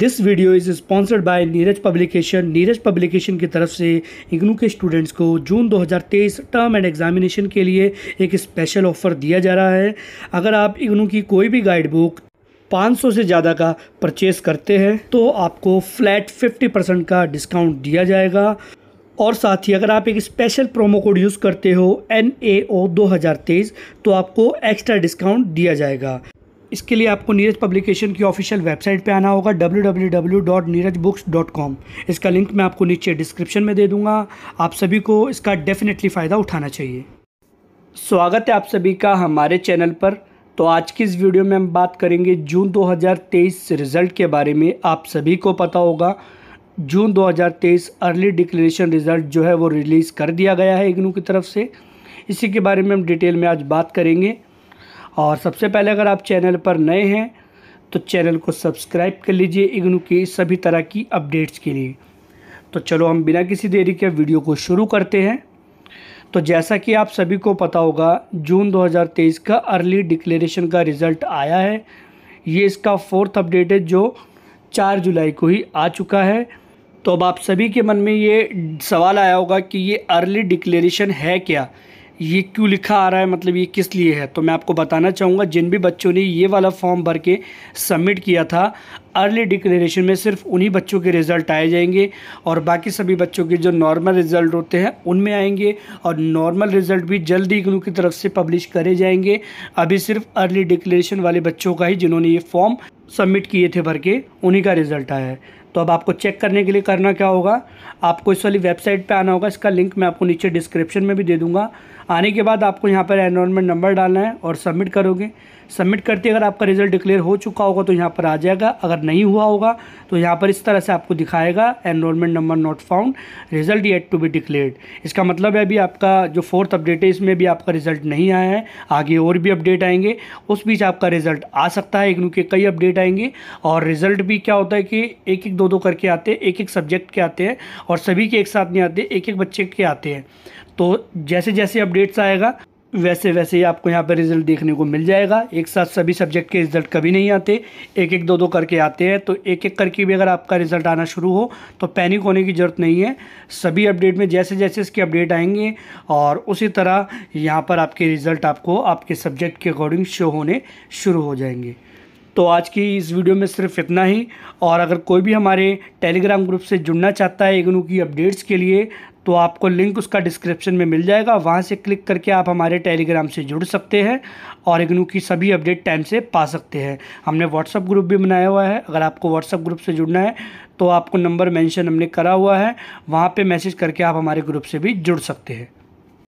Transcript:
this video is sponsored by Neeraj publication Neeraj publication की तरफ से इग्नू के स्टूडेंट्स को जून 2023 टर्म एंड एग्जामिनेशन के लिए एक स्पेशल ऑफ़र दिया जा रहा है अगर आप इग्नू की कोई भी गाइड बुक 500 से ज़्यादा का परचेस करते हैं तो आपको फ्लैट 50 परसेंट का डिस्काउंट दिया जाएगा और साथ ही अगर आप एक स्पेशल प्रोमो कोड यूज़ करते हो एन ए ओ दो तो आपको एक्स्ट्रा डिस्काउंट दिया जाएगा इसके लिए आपको नीरज पब्लिकेशन की ऑफिशियल वेबसाइट पे आना होगा www.neerajbooks.com इसका लिंक मैं आपको नीचे डिस्क्रिप्शन में दे दूंगा आप सभी को इसका डेफिनेटली फ़ायदा उठाना चाहिए स्वागत है आप सभी का हमारे चैनल पर तो आज की इस वीडियो में हम बात करेंगे जून 2023 रिज़ल्ट के बारे में आप सभी को पता होगा जून 2023 अर्ली डिक्लेरेशन रिज़ल्ट जो है वो रिलीज़ कर दिया गया है इग्नू की तरफ से इसी के बारे में हम डिटेल में आज बात करेंगे और सबसे पहले अगर आप चैनल पर नए हैं तो चैनल को सब्सक्राइब कर लीजिए इग्नू की सभी तरह की अपडेट्स के लिए तो चलो हम बिना किसी देरी के वीडियो को शुरू करते हैं तो जैसा कि आप सभी को पता होगा जून 2023 का अर्ली डिक्लेरेशन का रिज़ल्ट आया है ये इसका फोर्थ अपडेट है जो 4 जुलाई को ही आ चुका है तो अब आप सभी के मन में ये सवाल आया होगा कि ये अर्ली डिक्लेरेशन है क्या ये क्यों लिखा आ रहा है मतलब ये किस लिए है तो मैं आपको बताना चाहूँगा जिन भी बच्चों ने ये वाला फॉर्म भर के सबमिट किया था अर्ली डिक्लेरेशन में सिर्फ उन्हीं बच्चों के रिज़ल्ट आए जाएंगे और बाकी सभी बच्चों के जो नॉर्मल रिज़ल्ट होते हैं उनमें आएंगे और नॉर्मल रिज़ल्ट भी जल्दी इग्नू की तरफ से पब्लिश करे जाएंगे अभी सिर्फ अर्ली डिक्लेरेशन वाले बच्चों का ही जिन्होंने ये फॉर्म सबमिट किए थे भर के उन्हीं का रिज़ल्ट आया है तो अब आपको चेक करने के लिए करना क्या होगा आपको इस वाली वेबसाइट पे आना होगा इसका लिंक मैं आपको नीचे डिस्क्रिप्शन में भी दे दूँगा आने के बाद आपको यहाँ पर एनरोलमेंट नंबर डालना है और सबमिट करोगे सबमिट करते अगर आपका रिजल्ट डिक्लेयर हो चुका होगा तो यहाँ पर आ जाएगा अगर नहीं हुआ होगा तो यहाँ पर इस तरह से आपको दिखाएगा enrolment number not found result yet to be declared इसका मतलब है अभी आपका जो फोर्थ अपडेट है इसमें भी आपका रिजल्ट नहीं आया है आगे और भी अपडेट आएंगे उस बीच आपका रिजल्ट आ सकता है इग्नू के कई अपडेट आएंगे और रिजल्ट भी क्या होता है कि एक एक दो दो करके आते हैं एक एक सब्जेक्ट के आते हैं और सभी के एक साथ नहीं आते एक एक बच्चे के आते हैं तो जैसे जैसे अपडेट्स आएगा वैसे वैसे ही आपको यहाँ पर रिज़ल्ट देखने को मिल जाएगा एक साथ सभी सब्जेक्ट के रिज़ल्ट कभी नहीं आते एक एक दो दो करके आते हैं तो एक एक करके भी अगर आपका रिज़ल्ट आना शुरू हो तो पैनिक होने की ज़रूरत नहीं है सभी अपडेट में जैसे जैसे इसके अपडेट आएंगे और उसी तरह यहाँ पर आपके रिज़ल्ट आपको आपके सब्जेक्ट के अकॉर्डिंग शो होने शुरू हो जाएंगे तो आज की इस वीडियो में सिर्फ इतना ही और अगर कोई भी हमारे टेलीग्राम ग्रुप से जुड़ना चाहता है इग्नू की अपडेट्स के लिए तो आपको लिंक उसका डिस्क्रिप्शन में मिल जाएगा वहाँ से क्लिक करके आप हमारे टेलीग्राम से जुड़ सकते हैं और इग्नू की सभी अपडेट टाइम से पा सकते हैं हमने व्हाट्सअप ग्रुप भी बनाया हुआ है अगर आपको व्हाट्सअप ग्रुप से जुड़ना है तो आपको नंबर मेंशन हमने करा हुआ है वहाँ पे मैसेज करके आप हमारे ग्रुप से भी जुड़ सकते हैं